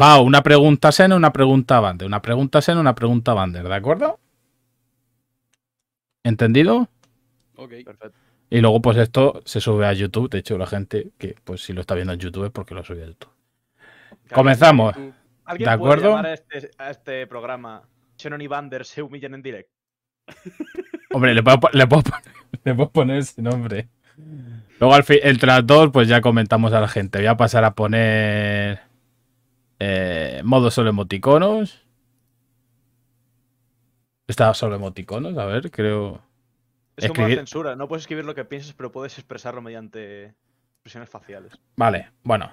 va eh, una pregunta seno, una pregunta bander. Una pregunta seno, una pregunta bander, ¿de acuerdo? ¿Entendido? Ok, perfecto. Y luego, pues esto se sube a YouTube. De hecho, la gente que, pues, si lo está viendo en YouTube es porque lo sube a YouTube. Comenzamos. Este, ¿Alguien ¿De puede acuerdo? Este, a este, programa Shannon y Bander se humillan en directo? Hombre, le puedo, le, le puedo poner ese nombre. Luego al entre las dos, pues ya comentamos a la gente. Voy a pasar a poner eh, modo solo emoticonos. Está solo emoticonos, a ver, creo. Es escribir... como censura, no puedes escribir lo que piensas, pero puedes expresarlo mediante expresiones faciales. Vale, bueno.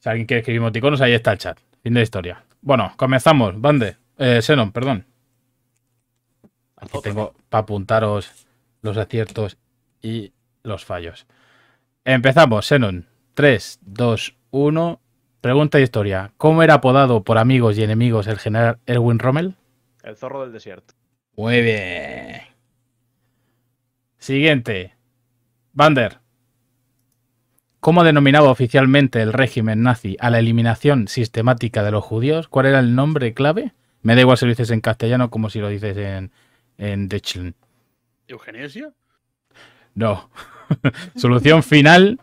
Si alguien quiere escribir emoticonos, ahí está el chat. Fin de historia. Bueno, comenzamos, Bande. Eh, Xenon, perdón. Aquí tengo para apuntaros los aciertos y los fallos. Empezamos, Xenon. 3, 2, 1. Pregunta de historia. ¿Cómo era apodado por amigos y enemigos el general Erwin Rommel? El zorro del desierto. Muy bien. Siguiente. Bander ¿Cómo denominaba oficialmente el régimen nazi a la eliminación sistemática de los judíos? ¿Cuál era el nombre clave? Me da igual si lo dices en castellano como si lo dices en, en Deutschland. ¿Eugenesia? No. Solución final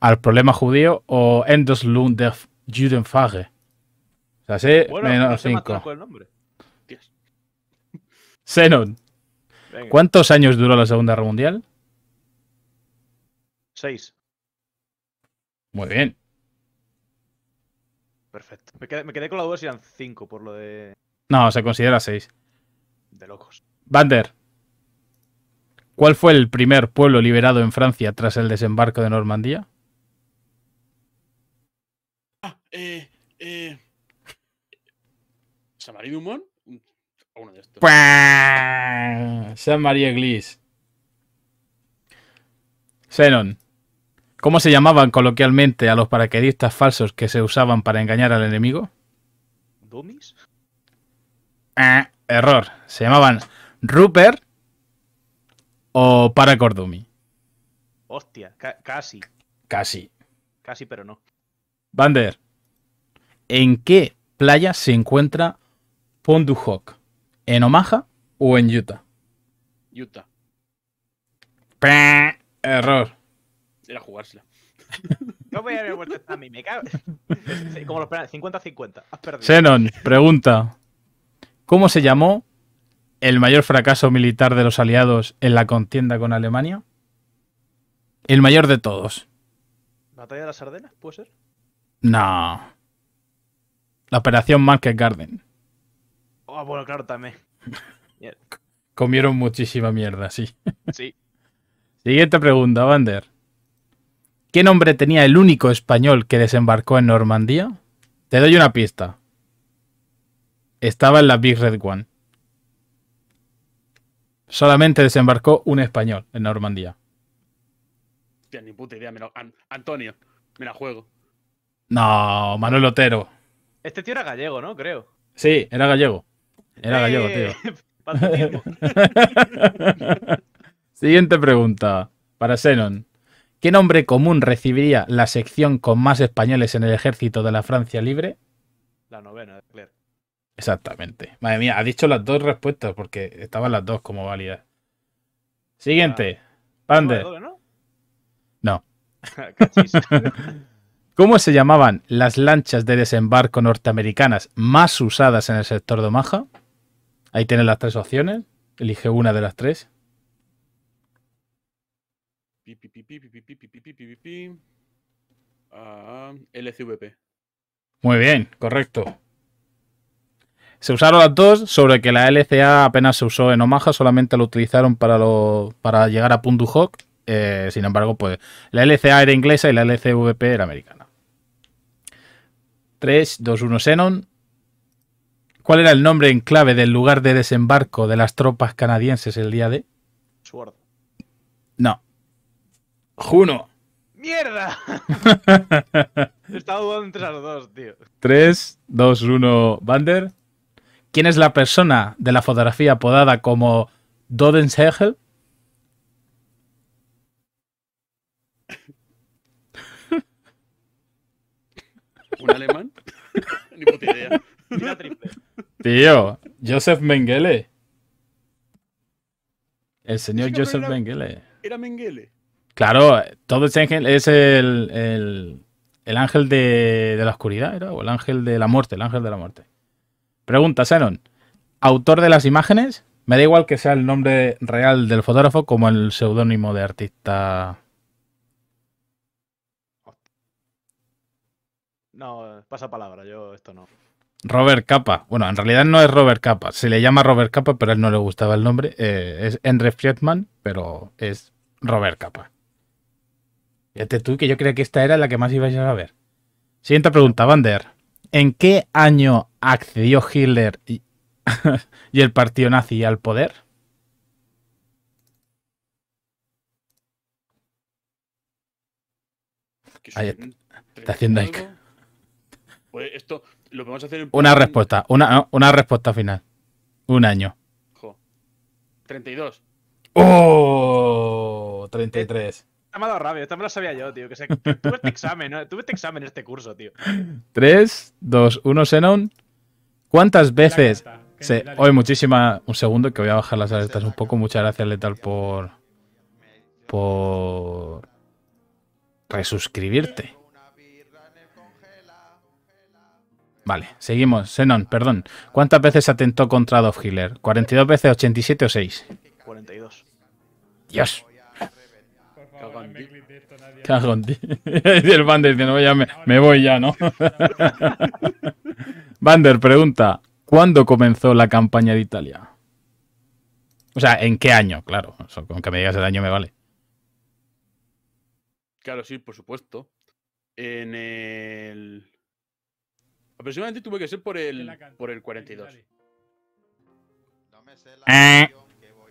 al problema judío o Endoslund der Judenfrage. O sea, sé menos 5. Este Zenon. ¿Cuántos años duró la Segunda Guerra Mundial? Seis. Muy bien. Perfecto. Me quedé, con la duda si eran cinco por lo de. No, se considera seis. De locos. Vander. ¿Cuál fue el primer pueblo liberado en Francia tras el desembarco de Normandía? Ah, eh, eh. ¿San María Dumont? Mm, de estos. San María Xenon, ¿Cómo se llamaban coloquialmente a los paracaidistas falsos que se usaban para engañar al enemigo? ¿Dummies? Ah, error. Se llamaban Rupert o para cordumi. Hostia, casi. Casi. Casi, pero no. Vander, ¿en qué playa se encuentra Ponduhok? ¿En Omaha o en Utah? Utah. Error. Era jugársela. no voy a haber vuelto a mí, me cago. Como los 50-50. Has perdido. pregunta. ¿Cómo se llamó el mayor fracaso militar de los aliados en la contienda con Alemania. El mayor de todos. ¿Batalla de las Ardenas? ¿Puede ser? No. La operación Market Garden. Ah, bueno, claro, también. Comieron muchísima mierda, sí. Sí. Siguiente pregunta, Vander. ¿Qué nombre tenía el único español que desembarcó en Normandía? Te doy una pista. Estaba en la Big Red One solamente desembarcó un español en Normandía. Hostia, ni puta idea. Antonio, me la juego. No, Manuel Otero. Este tío era gallego, ¿no? Creo. Sí, era gallego. Era eh, gallego, tío. Siguiente pregunta para Senon. ¿Qué nombre común recibiría la sección con más españoles en el ejército de la Francia libre? La novena de Claire. Exactamente. Madre mía, ha dicho las dos respuestas porque estaban las dos como válidas. Siguiente. Pander. No. ¿Cómo se llamaban las lanchas de desembarco norteamericanas más usadas en el sector de Omaha? Ahí tienes las tres opciones. Elige una de las tres. Ah, LCVP. Muy bien, correcto. Se usaron las dos, sobre que la LCA apenas se usó en Omaha, solamente lo utilizaron para, llegar a Punduhawk. Eh, sin embargo, pues la LCA era inglesa y la LCVP era americana. 3, 2, 1, Xenon. ¿Cuál era el nombre en clave del lugar de desembarco de las tropas canadienses el día de? Sword. No. Juno. ¡Mierda! Estaba dudando entre las dos, tío. 3, 2, 1, Bander quién es la persona de la fotografía apodada como Dodenshegel? ¿Un alemán? Ni puta idea. Tío, Joseph Mengele. El señor Josef Joseph Mengele. Era Mengele. Claro, todo ese es el, ángel de, de, la oscuridad, ¿era? O el ángel de la muerte, el ángel de la muerte. Pregunta, Saron. ¿Autor de las imágenes? Me da igual que sea el nombre real del fotógrafo como el seudónimo de artista. No, pasa palabra, yo esto no. Robert Capa. Bueno, en realidad no es Robert Capa. Se le llama Robert Capa, pero a él no le gustaba el nombre. Eh, es Henry Friedman, pero es Robert Capa. Fíjate tú que yo creía que esta era la que más ibas a ver. Siguiente pregunta, Vander. ¿En qué año accedió Hitler y, el partido nazi al poder? Ahí está haciendo Una respuesta, una, respuesta final. Un año. 32. ¡Oh! 33. Me ha dado rabia, Esto me lo sabía yo, tío. Que tuve este examen, este examen en este curso, tío. 3, 2, 1, Xenon. ¿Cuántas veces se... Hoy muchísima... Un segundo que voy a bajar las alertas un poco. Muchas gracias, Letal, por... Por... Resuscribirte. Vale, seguimos. Senon perdón. ¿Cuántas veces atentó contra Adolf Hitler? ¿42 veces, 87 o 6? 42. Dios. Cagón, tío. el van diciendo, me, me voy ya, ¿no? Vander pregunta, ¿cuándo comenzó la campaña de Italia? O sea, ¿en qué año? Claro, con que me digas el año me vale. Claro, sí, por supuesto. En el... Aproximadamente tuve que ser por el, 42.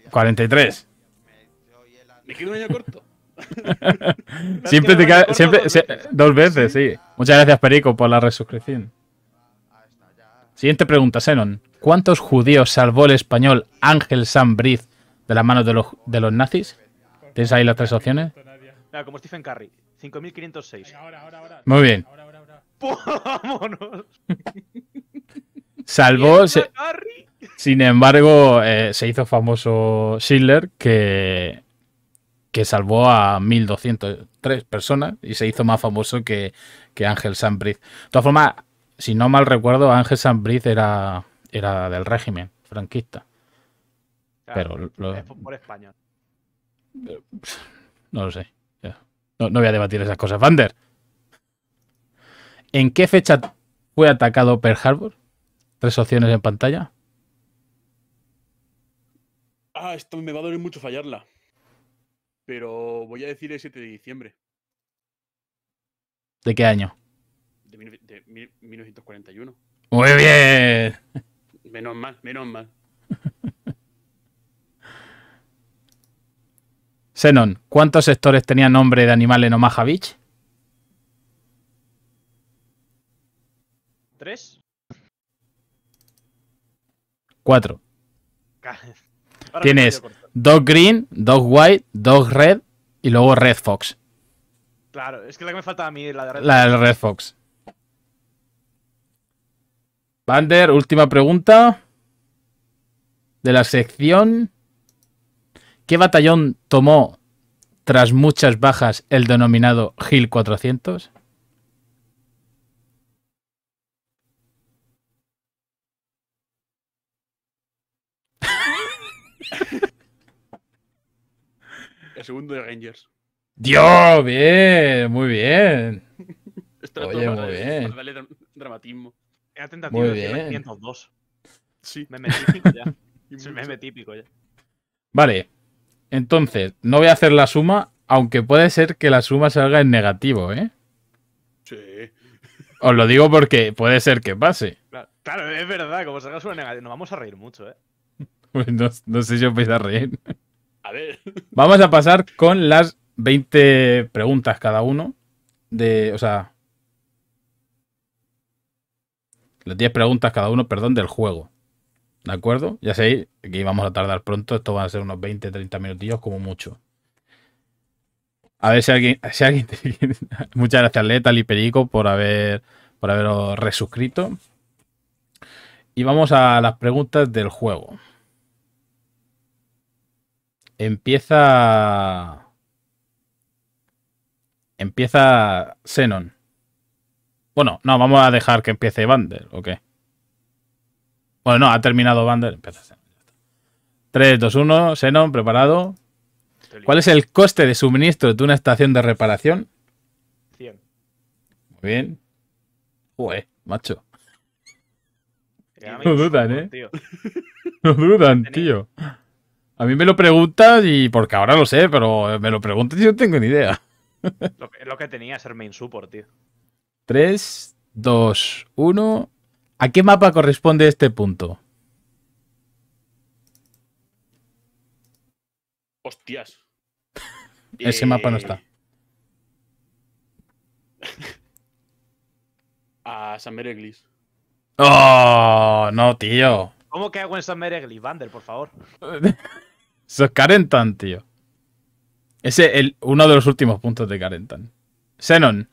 43. Eh, me quedo un año corto. siempre te cae, siempre, dos veces, sí. Muchas gracias, Perico, por la resuscripción. Siguiente pregunta, Senon. ¿Cuántos judíos salvó el español Ángel Sambriz de las manos de los, nazis? ¿Tienes ahí las tres opciones? como Stephen Curry. 5.506. Muy bien. Pues salvó. sin embargo, eh, se hizo famoso Schiller que, que salvó a 1.203 personas y se hizo más famoso que, que Ángel Sambriz. De todas formas, si no mal recuerdo, Ángel Sanbriz era, era del régimen franquista. pero es por español. Eh, no lo sé. No, voy a debatir esas cosas. Vander, ¿en qué fecha fue atacado Pearl Harbor? Tres opciones en pantalla. Ah, esto me va a doler mucho fallarla. Pero voy a decir el 7 de diciembre. ¿De qué año? de, 1941. Muy bien. Menos mal, menos mal. senon ¿cuántos sectores tenían nombre de animal en Omaha Beach? ¿Tres? Cuatro. Tienes Dog green, Dog white, Dog red y luego red fox. Claro, es que la que me falta a mí, la de red. La del red fox. Vander, última pregunta. De la sección. ¿Qué batallón tomó tras muchas bajas el denominado Gil 400? El segundo de Rangers. ¡Dios! Bien, muy bien. Esto Oye, muy bien. Dramatismo tentativa de 502. Sí. Meme típico ya. sí, meme típico ya. Vale. Entonces, no voy a hacer la suma, aunque puede ser que la suma salga en negativo, ¿eh? Sí. Os lo digo porque puede ser que pase. Claro, es verdad, como salga suma negativa, nos vamos a reír mucho, ¿eh? Pues no sé si os vais a reír. A ver. Vamos a pasar con las 20 preguntas cada uno. De, o sea, Las 10 preguntas cada uno, perdón, del juego. ¿De acuerdo? Ya sé que íbamos a tardar pronto. Esto van a ser unos 20, 30 minutillos como mucho. A ver si alguien... muchas gracias, Letal y Perico, por haber por haberos resuscrito. Y vamos a las preguntas del juego. Empieza... Empieza Xenon. Bueno, no, vamos a dejar que empiece Vander, ¿ok? Bueno, no, ha terminado Vander. Empieza 3, 2, 1, Xenon, preparado. ¿Cuál es el coste de suministro de una estación de reparación? 100. Muy bien. Ué, macho. No dudan, ¿eh? No dudan, tío. A mí me lo preguntas y porque ahora lo sé, pero me lo preguntas y yo no tengo ni idea. Lo que, lo que tenía ser main support, tío. 3, 2, 1. ¿A qué mapa corresponde este punto? Hostias. Ese mapa no está. A San Mereglis. ¡Oh! No, tío. ¿Cómo que hago en San Mereglis, Vander, por favor? Sos Carentan, tío. Ese es uno de los últimos puntos de Carentan. Senon.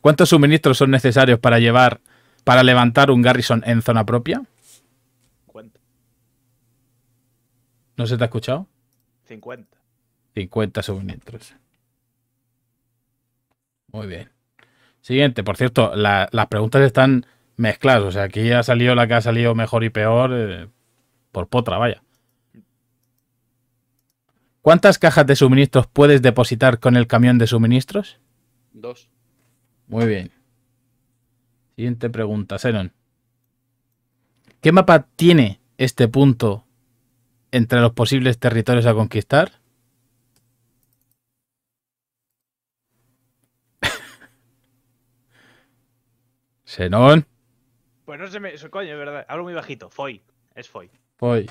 ¿Cuántos suministros son necesarios para llevar, para levantar un Garrison en zona propia? 50. ¿No se te ha escuchado? 50. 50 suministros. Muy bien. Siguiente, por cierto, las preguntas están mezcladas. O sea, aquí ha salido la que ha salido mejor y peor eh, por potra, vaya. ¿Cuántas cajas de suministros puedes depositar con el camión de suministros? Dos. Muy bien. Siguiente pregunta, Zenon. ¿Qué mapa tiene este punto entre los posibles territorios a conquistar? Senon. Pues no se me. Eso, coño, es verdad. Hablo muy bajito. Foy. Es Foy. Foy.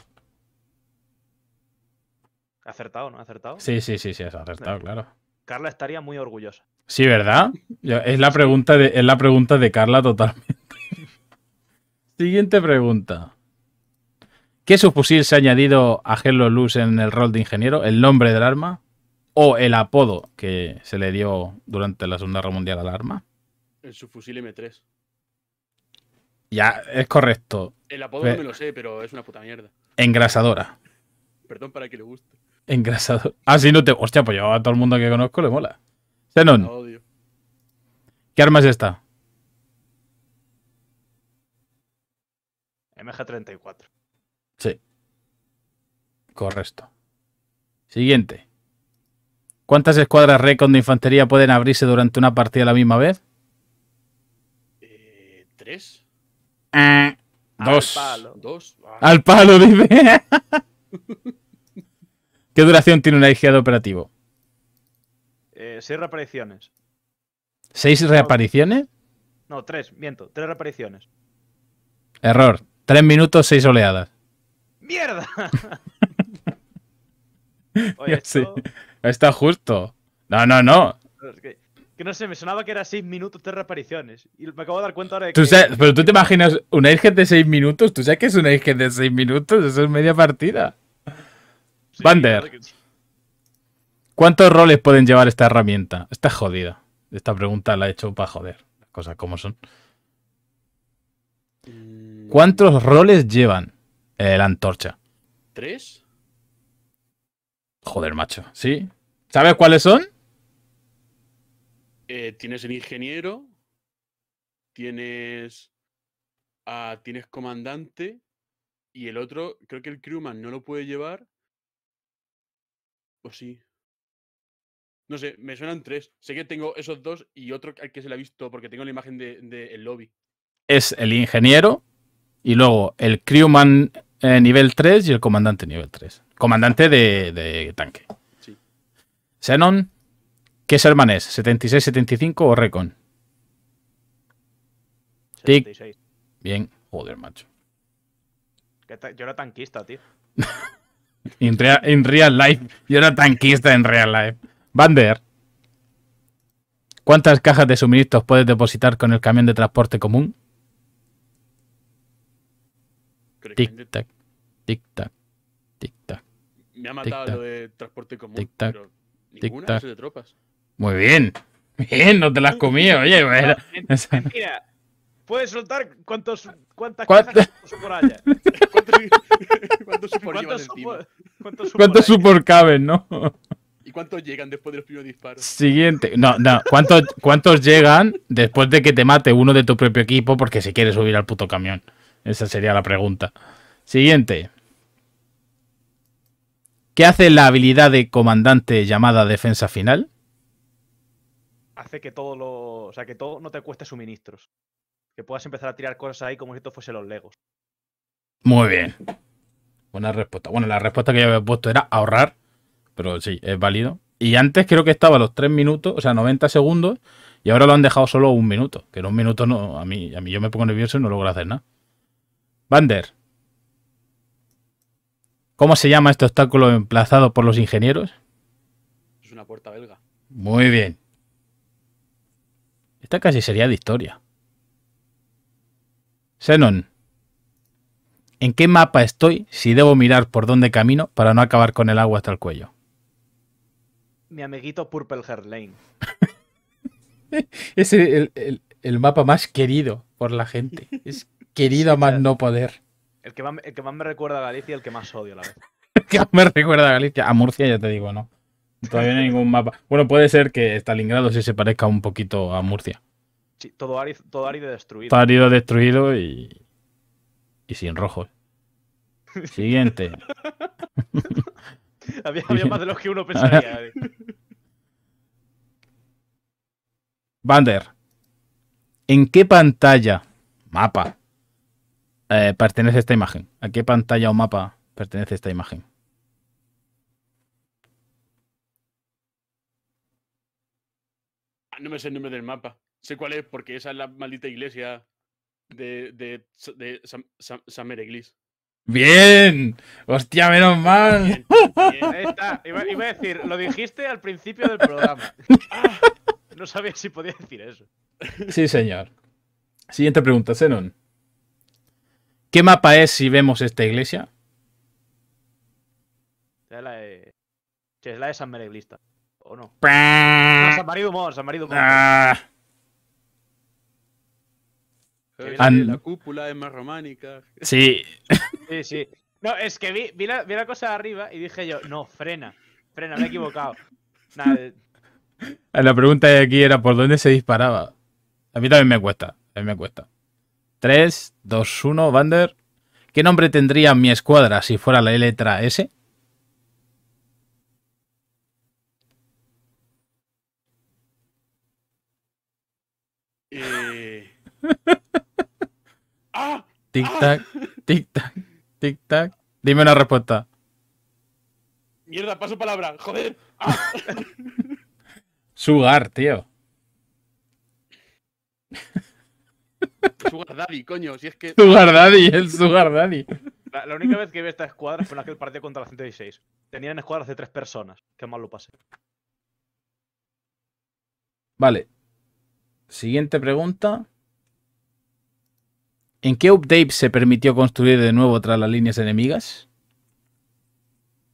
¿Acertado, no? ¿Acertado? Sí, sí, sí, sí, es acertado, claro. Carla estaría muy orgullosa. Sí, ¿verdad? Es la pregunta de, es la pregunta de Carla totalmente. Siguiente pregunta. ¿Qué subfusil se ha añadido a Helo Luz en el rol de ingeniero? ¿El nombre del arma? ¿O el apodo que se le dio durante la Segunda Guerra Mundial al arma? El subfusil M3. Ya, es correcto. El apodo no me lo sé, pero es una puta mierda. Engrasadora. Perdón para que le guste. Engrasado. Ah, no te. Hostia, pues yo a todo el mundo que conozco le mola. Zenon. ¿Qué arma es esta? MG34. Sí. Correcto. Siguiente. ¿Cuántas escuadras Recon de infantería pueden abrirse durante una partida a la misma vez? Eh, ¿Tres? Eh, dos. Ah. Al palo. Dos. Al palo, dime. ¿Qué duración tiene un IGA operativo? Eh, seis reapariciones. ¿Seis reapariciones? No, tres, miento, tres reapariciones. Error. Tres minutos, seis oleadas. ¡Mierda! Oye, esto... Está justo. No, no, no. que, no sé, me sonaba que era seis minutos, tres reapariciones. Y me acabo de dar cuenta ahora de que. pero tú te imaginas un IGA de seis minutos. ¿Tú sabes que es un IGA de seis minutos? Eso es media partida. Bander, ¿cuántos roles pueden llevar esta herramienta? Está jodida. Esta pregunta la he hecho para joder. Las cosas como son. Mm. ¿Cuántos roles llevan eh, la antorcha? ¿Tres? Joder, macho. ¿Sí? ¿Sabes cuáles son? Eh, tienes el ingeniero, tienes tienes comandante y el otro, creo que el crewman no lo puede llevar pues sí. No sé, me suenan tres. Sé que tengo esos dos y otro al que se le ha visto porque tengo la imagen del lobby. Es el ingeniero y luego el crewman eh, nivel 3 y el comandante nivel 3. Comandante de, tanque. Sí. Xenon, ¿qué Sherman es? ¿76, 75 o Recon? 76. Bien, joder, macho. Yo era tanquista, tío. en real, real life. Yo era tanquista en real life. Bander. ¿Cuántas cajas de suministros puedes depositar con el camión de transporte común? Tic-tac, tic-tac, tic-tac. Me ha matado lo de transporte común, tic, tac, pero tic, tac. Muy bien. Bien, no te las has comido, oye. Mira, Puedes soltar cuántos, cuántas por allá. ¿Cuántos, supor ¿Cuántos, supor, ¿Cuántos, ¿Cuántos supor caben, no? ¿Y cuántos llegan después de los primeros disparos? Siguiente. No, no. ¿Cuántos, ¿Cuántos llegan después de que te mate uno de tu propio equipo porque se quiere subir al puto camión? Esa sería la pregunta. Siguiente. ¿Qué hace la habilidad de comandante llamada defensa final? Hace que todo lo. O sea, que todo no te cueste suministros que puedas empezar a tirar cosas ahí como si esto fuese los Legos. Muy bien. Buena respuesta. Bueno, la respuesta que yo había puesto era ahorrar, pero sí, es válido. Y antes creo que estaba a los 3 minutos, o sea, 90 segundos, y ahora lo han dejado solo un minuto. Que en un minuto no, a mí, a mí yo me pongo nervioso y no logro hacer nada. Bander. ¿Cómo se llama este obstáculo emplazado por los ingenieros? Es una puerta belga. Muy bien. Esta casi sería de historia. Zenon, ¿en qué mapa estoy si debo mirar por dónde camino para no acabar con el agua hasta el cuello? Mi amiguito Purple Heart Lane. es el, mapa más querido por la gente. Es querido a más no poder. El que, más, me recuerda a Galicia y el que más odio, la vez. el que más me recuerda a Galicia. A Murcia ya te digo, ¿no? Todavía no hay ningún mapa. Bueno, puede ser que Stalingrado sí se parezca un poquito a Murcia todo, árido, todo árido destruido. Todo árido destruido y, y sin rojo Siguiente. había, había, más de los que uno pensaría. Eh. Vander, ¿en qué pantalla, mapa, eh, pertenece esta imagen? ¿A qué pantalla o mapa pertenece esta imagen? Ah, no me sé el nombre del mapa. Sé cuál es, porque esa es la maldita iglesia de, San, Mereglis. Bien, hostia, menos mal. Ahí está. Iba, a decir, lo dijiste al principio del programa. no sabía si podía decir eso. Sí, señor. Siguiente pregunta, Zenon. ¿Qué mapa es si vemos esta iglesia? Es la de, San Mereglista, ¿o no? San Marido Moro, San Marido la cúpula es más románica. Sí. sí, sí. No, es que vi, la, cosa arriba y dije yo, no, frena, frena, me he equivocado. Eh, la pregunta de aquí era por dónde se disparaba. A mí también me cuesta, a mí me cuesta. 3, 2, 1, Vander. ¿Qué nombre tendría mi escuadra si fuera la letra S? Eh... Tic-tac, tic-tac, tic-tac. Dime una respuesta. Mierda, paso palabra, joder. Ah. Sugar, tío. Sugar Daddy, coño, si es que. Sugar Daddy, el Sugar Daddy. La, única vez que vi esta escuadra fue en aquel partido contra la 116. Tenían escuadras de tres personas. Qué mal lo pasé. Vale. Siguiente pregunta. ¿En qué update se permitió construir de nuevo tras las líneas enemigas?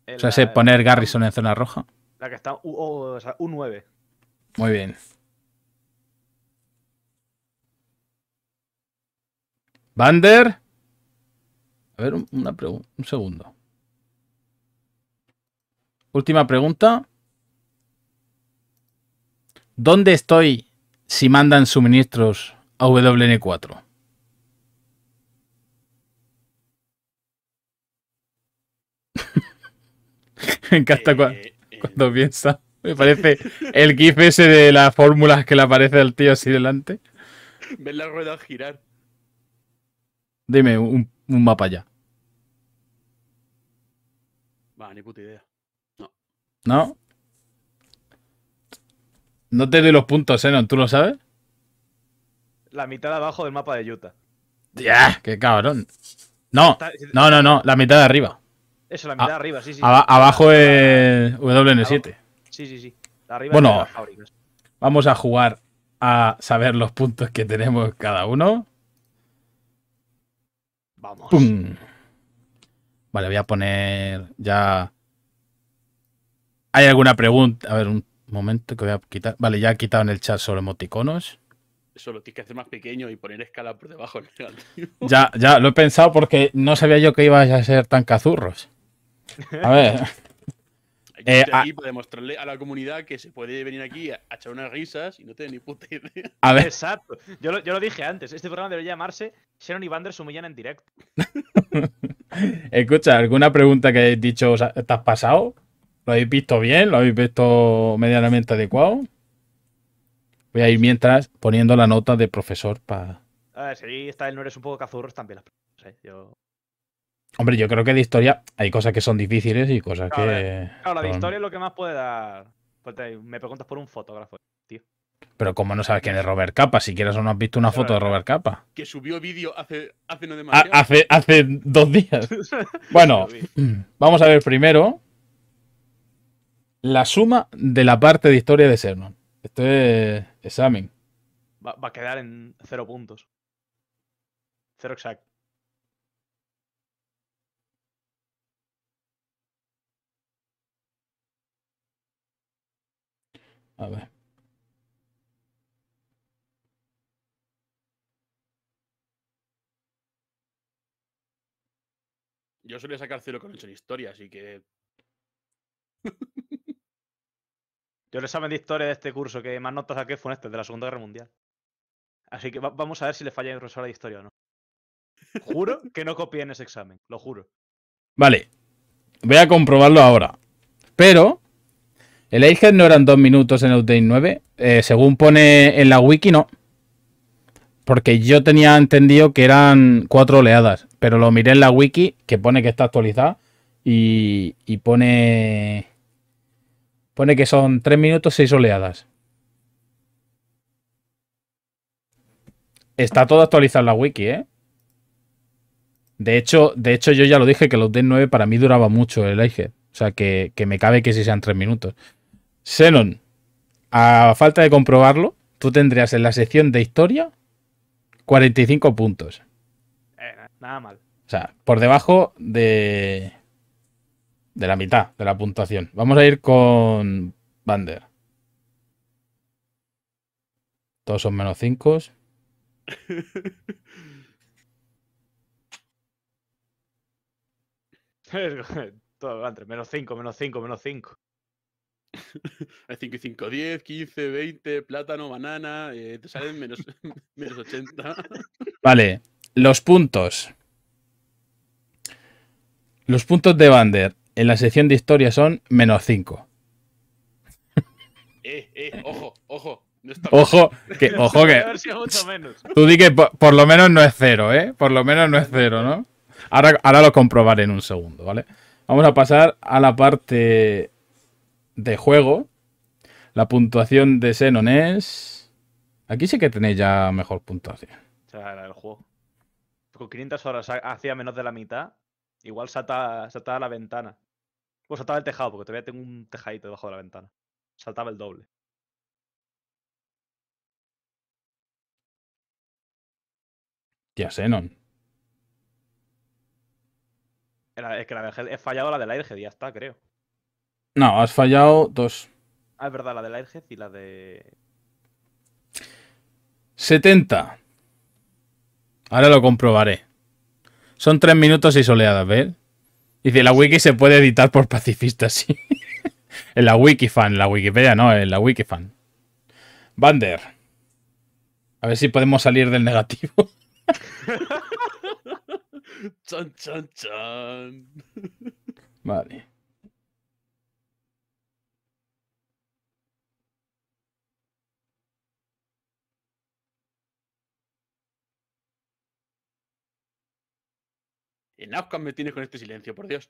o sea, se poner Garrison en zona roja. La que está U, o, 9 Muy bien. ¿Bander? A ver, una pregunta. Un segundo. Última pregunta. ¿Dónde estoy si mandan suministros a WN4? Me encanta eh, eh. cuando, piensa. Me parece el gif ese de las fórmulas que le aparece al tío así delante. Ver la rueda girar. Dime un, mapa ya. Va, ni puta idea. No. ¿No? te doy los puntos, ¿eh? ¿Tú lo sabes? La mitad abajo del mapa de Utah. Ya, qué cabrón. No, no, no, no, la mitad de arriba. Eso, la mitad arriba, sí, sí. abajo es WN7. Sí, sí, sí. Arriba bueno, vamos a jugar a saber los puntos que tenemos cada uno. Vamos. Vale, voy a poner ya... ¿Hay alguna pregunta? A ver, un momento que voy a quitar. Vale, ya he quitado en el chat sobre emoticonos. Eso lo tienes que hacer más pequeño y poner escala por debajo Ya, ya, lo he pensado porque no sabía yo que ibas a ser tan cazurros. A ver. Eh, aquí para demostrarle a la comunidad que se puede venir aquí a, echar unas risas y no tener ni puta idea. Exacto. Yo lo, dije antes. Este programa debería llamarse Sharon y Vander humillan en directo. Escucha, ¿alguna pregunta que hayáis dicho ¿estás pasado? ¿Lo habéis visto bien? ¿Lo habéis visto medianamente adecuado? Voy a ir mientras poniendo la nota de profesor para. A ver, si ahí está, el no eres un poco cazurros también las ¿eh? Hombre, yo creo que de historia hay cosas que son difíciles y cosas que. Eh, claro, de historia es lo que más puede dar. Pues me preguntas por un fotógrafo, tío. Pero ¿cómo no sabes quién es Robert Capa? Si quieres o no has visto una foto de Robert Capa. Que subió vídeo hace, hace no demasiado. hace, dos días. Bueno, vamos a ver primero la suma de la parte de historia de Sernon. Este examen. Va, va, a quedar en cero puntos. Cero exacto. A ver. Yo solía sacar cero con hecho en historia, así que. Yo el examen de historia de este curso que más notas saqué fue en este, de la Segunda Guerra Mundial. Así que vamos a ver si le falla el profesora de historia o no. Juro que no copié en ese examen, lo juro. Vale. Voy a comprobarlo ahora. Pero ¿El Airhead no eran dos minutos en Update 9? Eh, según pone en la wiki, no. Porque yo tenía entendido que eran cuatro oleadas. Pero lo miré en la wiki, que pone que está actualizada. Y, pone. Pone que son tres minutos, seis oleadas. Está todo actualizado en la wiki, ¿eh? De hecho, de hecho, yo ya lo dije que el Update 9 para mí duraba mucho el Airhead. O sea, que, me cabe que si sean tres minutos. Xenon, a falta de comprobarlo, tú tendrías en la sección de historia 45 puntos. Eh, nada mal. O sea, por debajo de, de la mitad de la puntuación. Vamos a ir con Bander. Todos son menos 5. Menos 5, menos 5, menos 5. 5 y 5, 10, 15, 20, plátano, banana, eh, te salen menos, 80. Vale, los puntos. Los puntos de Bander en la sección de historia son menos 5. Eh, eh, ojo, ojo. No ojo, que, ojo que. Tú di que por, lo menos no es cero, ¿eh? Por lo menos no es cero, ¿no? Ahora, ahora lo comprobaré en un segundo, ¿vale? Vamos a pasar a la parte de juego. La puntuación de Xenon es. Aquí sí que tenéis ya mejor puntuación. O sea, era el juego. Con 500 horas hacía menos de la mitad, igual saltaba la ventana. Pues saltaba el tejado, porque todavía tengo un tejadito debajo de la ventana. Saltaba el doble. Ya Xenon. Es que la de he fallado la de la Airhead, ya está, creo. No, has fallado dos. Ah, es verdad, la de la Airhead y la de. 70. Ahora lo comprobaré. Son tres minutos y soleadas, ¿ves? Dice, la wiki se puede editar por pacifistas, sí. en la wikifan, en la Wikipedia no, en la wikifan. Bander. A ver si podemos salir del negativo. Chan, chan, chan. Vale. En Nazca me tienes con este silencio, por Dios.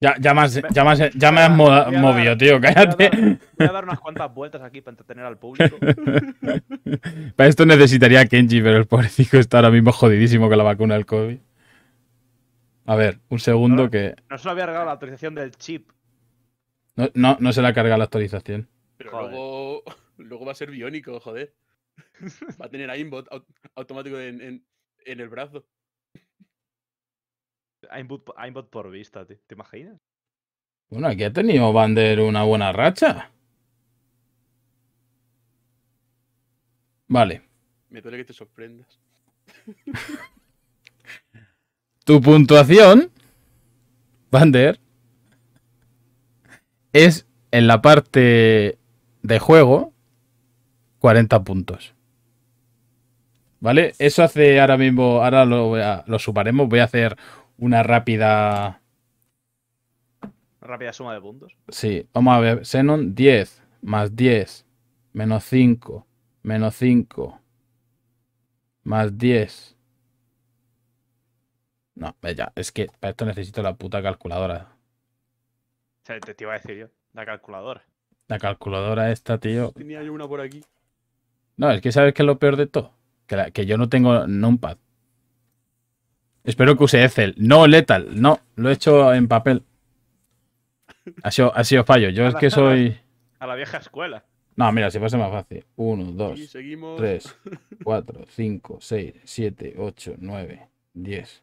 Ya, ya, más, ya, más, ya me has movido, tío, cállate. Voy a, dar, unas cuantas vueltas aquí para entretener al público. para esto necesitaría a Kenji, pero el pobrecito está ahora mismo jodidísimo con la vacuna del COVID. A ver, un segundo que. No se lo había cargado la actualización del chip. No, no, no se la cargado la actualización. Pero luego, luego va a ser biónico, joder. Va a tener aimbot automático en, el brazo. Aimbot, aimbot, por vista, ¿te, ¿te imaginas? Bueno, aquí ha tenido Bander una buena racha. Vale. Me duele que te sorprendas. Tu puntuación, Bander, es en la parte de juego 40 puntos. ¿Vale? Eso hace ahora mismo, ahora lo, suparemos. lo voy a hacer una rápida... Rápida suma de puntos. Sí, vamos a ver, Xenon 10 más 10 menos 5 menos 5 más 10 no, ya, es que para esto necesito la puta calculadora. O sea, te, iba a decir yo, la calculadora. La calculadora esta, tío. Tenía yo una por aquí. No, es que sabes que es lo peor de todo. Que, que yo no tengo numpad. Espero que use Excel. No letal, no. Lo he hecho en papel. Ha sido, ha sido fallo. Yo es que soy. A la vieja escuela. No, mira, si fuese más fácil. 1, 2, 3, 4, 5, 6, 7, 8, 9, 10.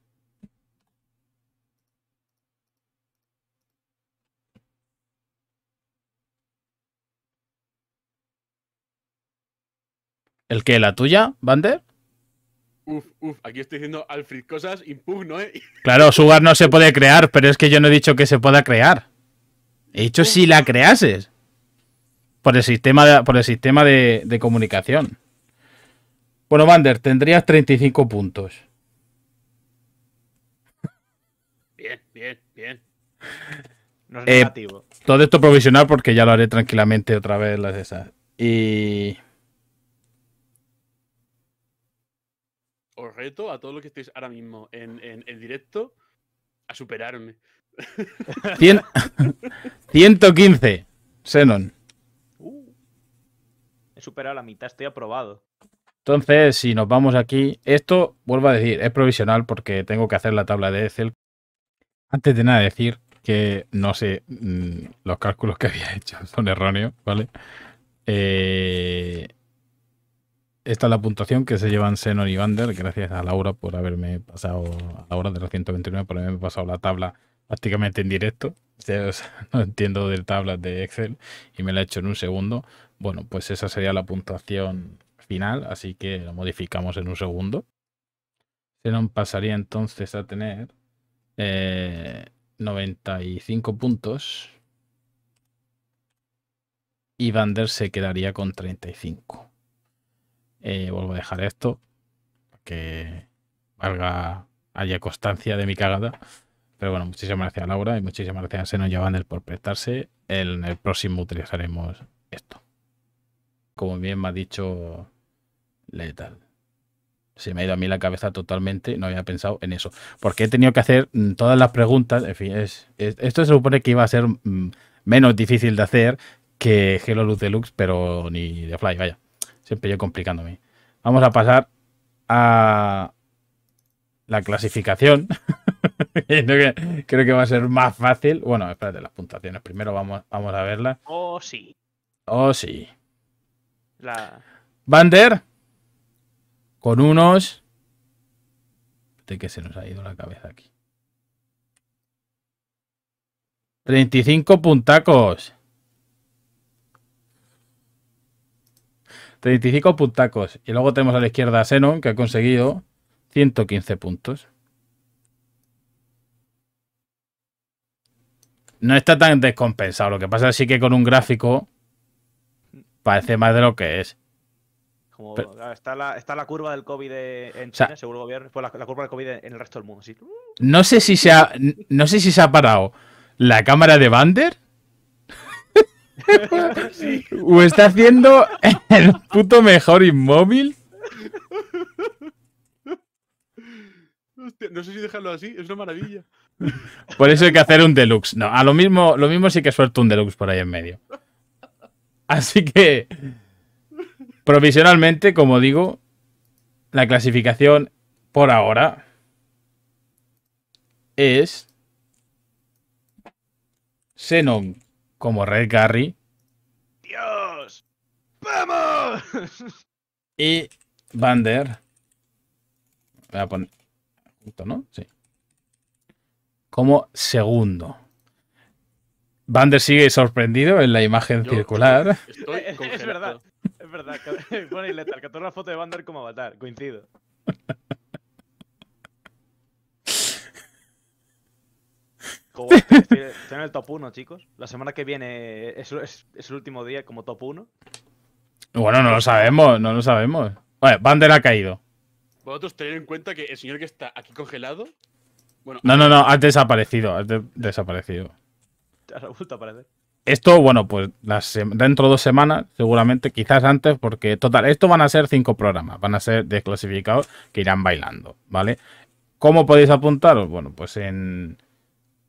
¿El qué? ¿La tuya, Bander? Uf, uf, aquí estoy diciendo Alfred cosas, impugno, ¿eh? Claro, Sugar no se puede crear, pero es que yo no he dicho que se pueda crear. He dicho si la creases. Por el sistema de, por el sistema de, comunicación. Bueno, Vander, tendrías 35 puntos. Bien, bien, bien. No es eh, negativo. Todo esto provisional porque ya lo haré tranquilamente otra vez las esas. Y. os reto a todos los que estéis ahora mismo en, el directo a superarme. 115, Xenon. Uh. he superado la mitad, estoy aprobado. Entonces, si nos vamos aquí, esto, vuelvo a decir, es provisional porque tengo que hacer la tabla de Excel. Antes de nada decir que no sé, mm, los cálculos que había hecho son erróneos, ¿vale? Eh, esta es la puntuación que se llevan Senor y Vander. Gracias a Laura por haberme pasado, a hora de la 129, por haberme pasado la tabla prácticamente en directo. Este, no entiendo de tablas de Excel y me la he hecho en un segundo. Bueno, pues esa sería la puntuación final, así que la modificamos en un segundo. Zenon pasaría entonces a tener 95 eh, puntos y Vander se quedaría con 35. Eh, vuelvo a dejar esto que valga, haya constancia de mi cagada. Pero bueno, muchísimas gracias Laura y muchísimas gracias a Seno y a por prestarse. En el próximo utilizaremos esto. Como bien me ha dicho Letal. Se me ha ido a mí la cabeza totalmente, no había pensado en eso. Porque he tenido que hacer mm, todas las preguntas. En fin, es, esto se supone que iba a ser mm, menos difícil de hacer que Hello Luz Deluxe, pero ni de Fly, vaya. Siempre yo complicándome. Vamos a pasar a la clasificación. creo, que, va a ser más fácil. Bueno, espérate, las puntuaciones. Primero vamos, vamos a verlas. Oh, sí. Oh, sí. La... Bander con unos... De que se nos ha ido la cabeza aquí. 35 puntacos. 35 puntacos. Y luego tenemos a la izquierda a Xenon, que ha conseguido 115 puntos. No está tan descompensado. Lo que pasa es que con un gráfico parece más de lo que es. está, la, curva del COVID en China, según gobierno, pues la, curva del COVID en el resto del mundo. No, sé si se no sé si se ha parado la cámara de Bander o está haciendo el puto mejor inmóvil. no sé si dejarlo así, es una maravilla. Por eso hay que hacer un deluxe. No, a lo mismo, lo mismo sí que suelto un deluxe por ahí en medio. Así que, provisionalmente, como digo, la clasificación por ahora es Xenon como Red Garry. ¡Dios! ¡Vamos! y Vander. Voy a poner. ¿no? Sí. Como segundo. Bander sigue sorprendido en la imagen circular. es verdad, es verdad. Pone que la foto de Vander como avatar, coincido. estoy, en el top 1, chicos. La semana que viene es, es, el último día como top 1. Bueno, no lo sabemos, no lo sabemos. Bueno, Bander ha caído. Vosotros tened en cuenta que el señor que está aquí congelado. no, no, no, ha desaparecido, ha desaparecido. Esto, bueno, pues dentro de dos semanas, seguramente, quizás antes, porque total, esto van a ser cinco programas, van a ser desclasificados que irán bailando, ¿vale? ¿Cómo podéis apuntaros? Bueno, pues en,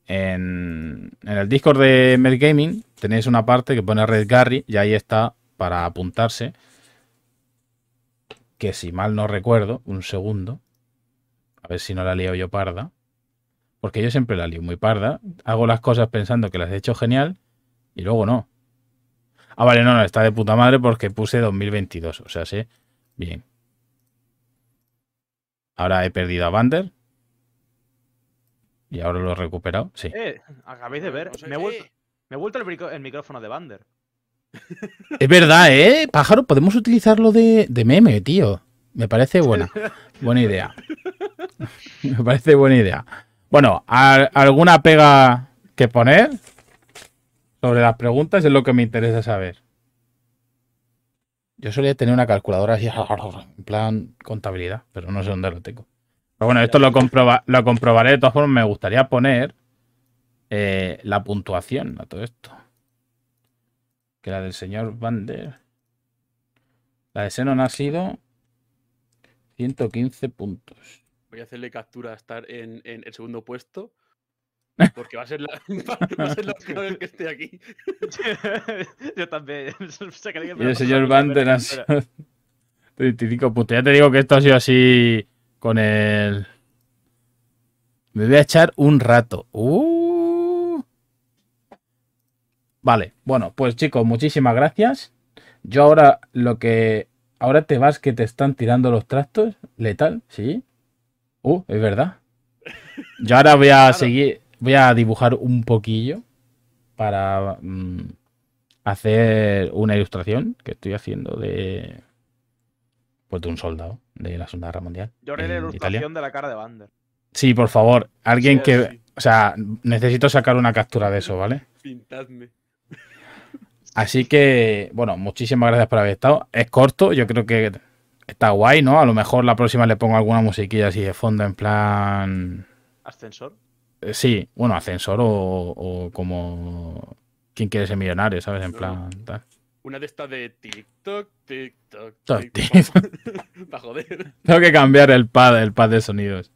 en, el Discord de Gaming tenéis una parte que pone Red Garry y ahí está para apuntarse. Que si mal no recuerdo, un segundo. A ver si no la lío yo parda. Porque yo siempre la lío muy parda. Hago las cosas pensando que las he hecho genial y luego no. Ah, vale, no, no, está de puta madre porque puse 2022. O sea, sí. Bien. Ahora he perdido a Vander. ¿Y ahora lo he recuperado? Sí. Eh, acabéis de ver. me, he vuelto, el, micrófono de Bander. Es verdad, ¿eh? Pájaro, podemos utilizarlo de, meme, tío. Me parece buena. buena idea. Me parece buena idea. Bueno, ¿alguna pega que poner sobre las preguntas? Es lo que me interesa saber. Yo solía tener una calculadora así, en plan contabilidad, pero no sé dónde lo tengo. Pues bueno, esto lo, comprobaré. De todas formas, me gustaría poner eh, la puntuación a todo esto. Que la del señor Vander. La de Senon ha sido 115 puntos. Voy a hacerle captura a estar en, el segundo puesto. Porque va a ser la, vez que esté aquí. Yo también. y el señor Vander ha sido 35 puntos. Ya te digo que esto ha sido así con el... Me voy a echar un rato. Uh. Vale, bueno, pues chicos, muchísimas gracias. Yo ahora lo que... Ahora te vas que te están tirando los tractos. Letal, sí. Uh, es verdad. Yo ahora voy a seguir... Voy a dibujar un poquillo para mm, hacer una ilustración que estoy haciendo de... Pues de un soldado de la Segunda Guerra Mundial. Yo la ilustración de la cara de Bander. Sí, por favor, alguien que. O sea, necesito sacar una captura de eso, ¿vale? Pintadme. Así que, bueno, muchísimas gracias por haber estado. Es corto, yo creo que está guay, ¿no? A lo mejor la próxima le pongo alguna musiquilla así de fondo, en plan. ¿Ascensor? Eh, sí, bueno, ascensor o, como. quien quiere ser millonario? ¿Sabes? En plan. Tal. Una de estas de TikTok, TikTok, TikTok. Para joder. Tengo que cambiar el pad, el pad de sonidos.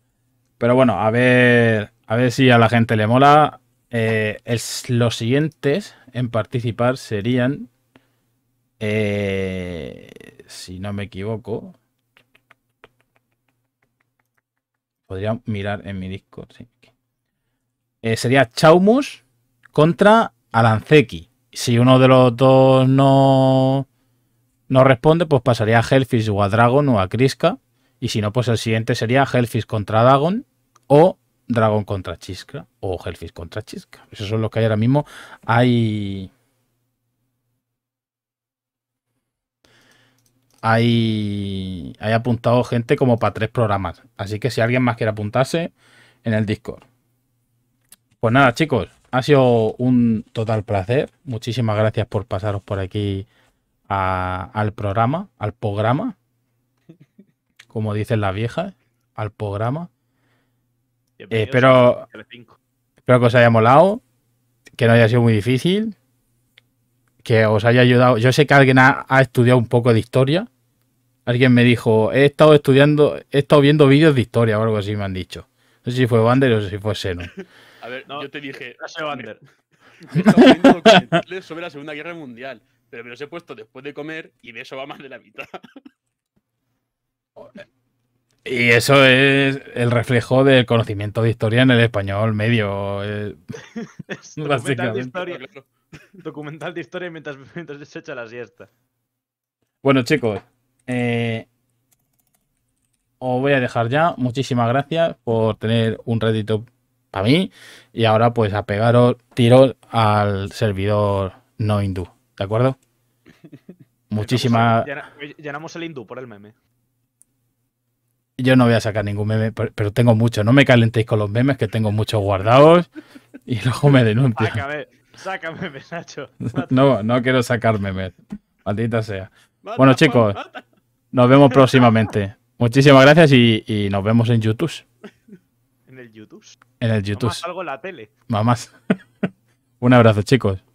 Pero bueno, a ver, a ver si a la gente le mola. Eh, los siguientes en participar serían, eh, si no me equivoco, podría mirar en mi Discord. Eh, sería Chaumus contra Alanceki. Si uno de los dos no, responde, pues pasaría a Hellfish o a Dragon o a Crisca. Y si no, pues el siguiente sería Hellfish contra Dragon o Dragon contra Chisca o Hellfish contra Chisca. Esos son los que hay ahora mismo. Hay. Hay, hay apuntado gente como para tres programas. Así que si alguien más quiere apuntarse en el Discord. Pues nada, chicos, ha sido un total placer. Muchísimas gracias por pasaros por aquí al programa, al programa. Como dicen las viejas, al programa. espero, que os haya molado, que no haya sido muy difícil, que os haya ayudado. Yo sé que alguien ha, ha estudiado un poco de historia. Alguien me dijo, he estado estudiando, he estado viendo vídeos de historia o algo así, me han dicho. No sé si fue Wander o si fue Seno. A ver, yo te dije. sobre la Segunda Guerra Mundial. Pero me los he puesto después de comer y de eso va más de la mitad. Y eso es el reflejo del conocimiento de historia en el español medio. Eh, es documental, de historia, documental de historia mientras, mientras se echa la siesta. Bueno, chicos, eh, os voy a dejar ya. Muchísimas gracias por tener un ratito para mí. Y ahora pues a pegaros tiros al servidor no hindú. ¿De acuerdo? Muchísimas... Llenamos el hindú por el meme. Yo no voy a sacar ningún meme, pero tengo muchos. No me calentéis con los memes, que tengo muchos guardados. Y luego me denuncian. Sácame, sácame Nacho. No, no quiero sacar memes. Maldita sea. bueno, chicos, nos vemos próximamente. Muchísimas gracias y, nos vemos en YouTube. ¿En el YouTube? En el YouTube. Mamás algo la tele. Mamás. Un abrazo, chicos.